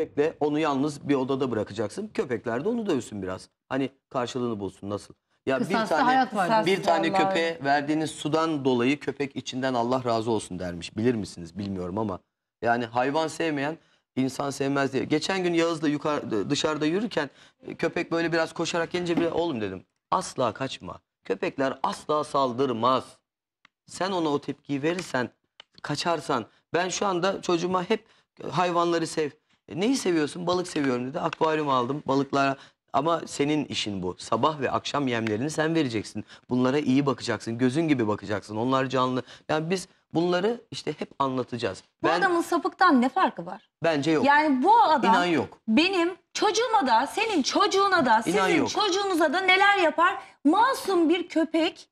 Köpekle onu yalnız bir odada bırakacaksın. Köpekler de onu dövsün biraz. Hani karşılığını bulsun nasıl? Ya bir tane hayat bir tane vallahi. köpeğe verdiğiniz sudan dolayı köpek içinden Allah razı olsun dermiş. Bilir misiniz bilmiyorum ama yani hayvan sevmeyen insan sevmez diye. Geçen gün Yağız'la dışarıda yürürken e, köpek böyle biraz koşarak gelince bir oğlum dedim. Asla kaçma. Köpekler asla saldırmaz. Sen ona o tepkiyi verirsen, kaçarsan ben şu anda çocuğuma hep hayvanları sev. E, Neyi seviyorsun? Balık seviyorum dedi. Akvaryum aldım. Balıklara ama senin işin bu. Sabah ve akşam yemlerini sen vereceksin. Bunlara iyi bakacaksın. Gözün gibi bakacaksın. Onlar canlı. Yani biz bunları işte hep anlatacağız. Bu ben, adamın sapıktan ne farkı var? Bence yok. Yani bu adam İnan yok. benim çocuğuma da, senin çocuğuna da, İnan sizin yok. çocuğunuza da neler yapar? Masum bir köpek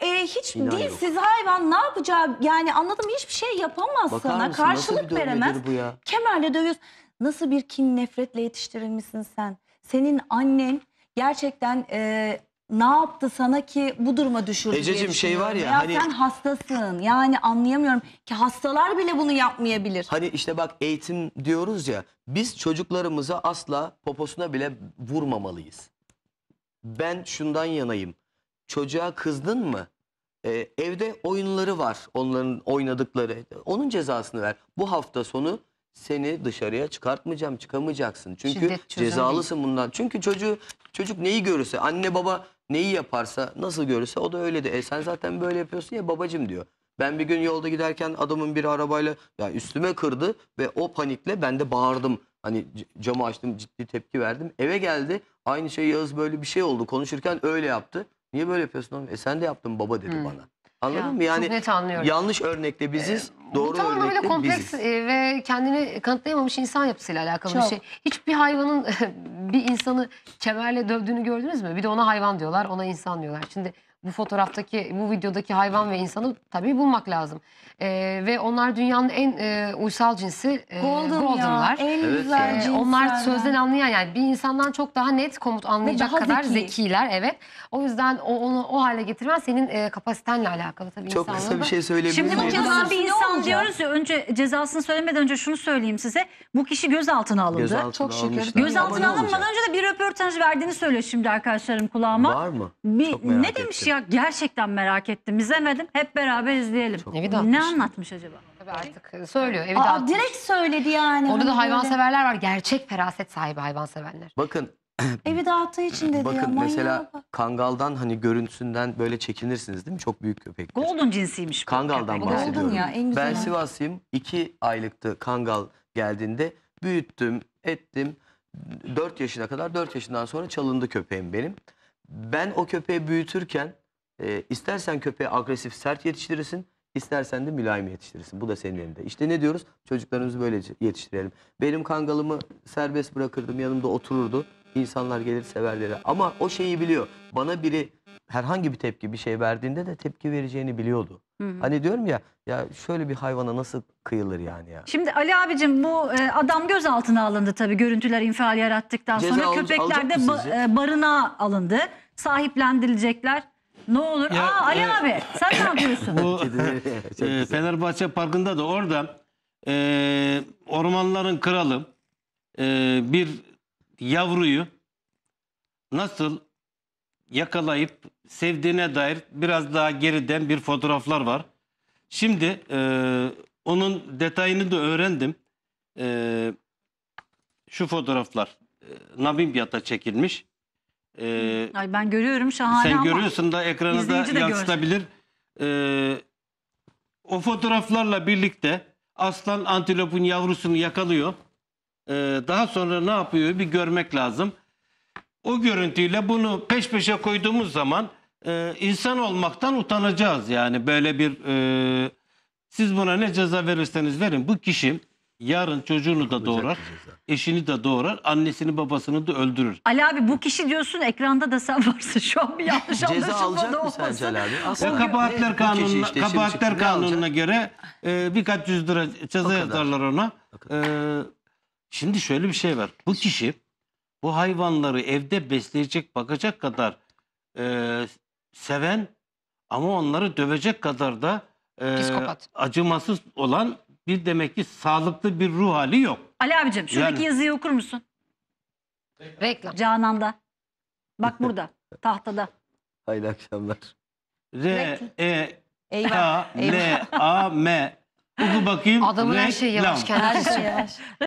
e, hiç İnan değil yok. siz hayvan ne yapacağı yani anladım hiçbir şey yapamaz Bakar sana mısın, nasıl karşılık bir veremez. bu ya? Kemerle dövüyorsun. Nasıl bir kin nefretle yetiştirilmişsin sen? Senin annen gerçekten e, ne yaptı sana ki bu duruma düşürdü diye Ececiğim, şey var ya, Veya hani- sen hastasın yani anlayamıyorum ki hastalar bile bunu yapmayabilir. Hani işte bak eğitim diyoruz ya biz çocuklarımıza asla poposuna bile vurmamalıyız. Ben şundan yanayım çocuğa kızdın mı? Ee, evde oyunları var onların oynadıkları. Onun cezasını ver. Bu hafta sonu seni dışarıya çıkartmayacağım, çıkamayacaksın. Çünkü cezalısın bundan. Çünkü çocuğu çocuk neyi görürse, anne baba neyi yaparsa, nasıl görürse o da öyle de. E sen zaten böyle yapıyorsun ya babacım diyor. Ben bir gün yolda giderken adamın bir arabayla ya üstüme kırdı ve o panikle ben de bağırdım. Hani camı açtım, ciddi tepki verdim. Eve geldi. Aynı şey Yağız böyle bir şey oldu. Konuşurken öyle yaptı. Niye böyle yapıyorsun oğlum? E sen de yaptın baba dedi Hı. Hmm. bana. Anladın ya, mı? Yani çok net anlıyorum. yanlış örnekte biziz, ee, doğru örnekte biziz. kompleks ve kendini kanıtlayamamış insan yapısıyla alakalı çok. bir şey. Hiçbir hayvanın bir insanı kemerle dövdüğünü gördünüz mü? Bir de ona hayvan diyorlar, ona insan diyorlar. Şimdi bu fotoğraftaki, bu videodaki hayvan ve insanı tabii bulmak lazım. E, ve onlar dünyanın en e, uysal cinsi e, Golden Golden'lar. Ya, en Evet güzel cinsler ee, onlar sözden anlayan yani bir insandan çok daha net komut anlayacak daha kadar zeki. zekiler evet. O yüzden o, onu o hale getirmen senin e, kapasitenle alakalı tabii Çok insanların kısa bir şey söyleyebilirim. Şimdi bu miyim? bir insan diyoruz ya önce cezasını söylemeden önce şunu söyleyeyim size. Bu kişi gözaltına alındı. Gözaltına, Çok şükür. Gözaltına alınmadan önce de bir röportaj verdiğini söylüyor şimdi arkadaşlarım kulağıma. Var mı? Bir, Çok merak ne demiş ya gerçekten merak ettim. İzlemedim. Hep beraber izleyelim. Evi dağıtmış. Ne anlatmış acaba? Tabii artık söylüyor evi Aa, direkt söyledi yani. Orada da Hani böyle hayvanseverler var. Gerçek feraset sahibi hayvanseverler. Bakın Evi dağıttığı için dedi ya. bakın mesela bak. kangaldan hani görüntüsünden böyle çekinirsiniz değil mi? Çok büyük köpek. Golden cinsiymiş. Kangal'dan köpek. Golden bahsediyorum. ya, en güzel Ben hayvan. İki aylıktı Kangal geldiğinde büyüttüm, ettim. 4 yaşına kadar, 4 yaşından sonra çalındı köpeğim benim. Ben o köpeği büyütürken e, istersen köpeği agresif sert yetiştirirsin, istersen de mülayim yetiştirirsin. Bu da senin elinde. İşte ne diyoruz? Çocuklarımızı böyle yetiştirelim. Benim kangalımı serbest bırakırdım, yanımda otururdu. İnsanlar gelir severleri. Ama o şeyi biliyor. Bana biri herhangi bir tepki bir şey verdiğinde de tepki vereceğini biliyordu. Hı hı. Hani diyorum ya ya şöyle bir hayvana nasıl kıyılır yani ya. Şimdi Ali abicim bu e, adam gözaltına alındı tabii görüntüler infial yarattıktan Ceza sonra al- köpekler de ba- e, barınağa alındı. Sahiplendirilecekler. Ne olur? Ya, Aa Ali e- abi sen ne yapıyorsun? Bu e, Fenerbahçe Parkı'nda da orada e, ormanların kralı e, bir yavruyu nasıl yakalayıp sevdiğine dair biraz daha geriden bir fotoğraflar var. Şimdi e, onun detayını da öğrendim. E, şu fotoğraflar e, Namibya'da çekilmiş. E, Ay ben görüyorum şahane sen görüyorsun da ekranı da yansıtabilir. E, o fotoğraflarla birlikte aslan antilopun yavrusunu yakalıyor. E, daha sonra ne yapıyor bir görmek lazım o görüntüyle bunu peş peşe koyduğumuz zaman e, insan olmaktan utanacağız. Yani böyle bir e, siz buna ne ceza verirseniz verin bu kişi yarın çocuğunu da doğurar, eşini de doğurar, annesini babasını da öldürür. Ali abi bu kişi diyorsun ekranda da sen varsın şu an bir yanlış Ceza alacak mı olmasın. sence Ali abi? o kabahatler kanununa, işte kabahatler kanununa göre e, birkaç yüz lira ceza yazarlar ona. E, şimdi şöyle bir şey var. Bu kişi bu hayvanları evde besleyecek, bakacak kadar e, seven ama onları dövecek kadar da e, acımasız olan bir demek ki sağlıklı bir ruh hali yok. Ali abicim şuradaki Yani- yazıyı okur musun? Reklam. Canan'da. Bak burada. tahtada. Hayırlı akşamlar. R, Rekl- E, Eyvah. K, L, A, M. Oku bakayım. Adamın her şeyi yavaş kendisi. Her şey yavaş.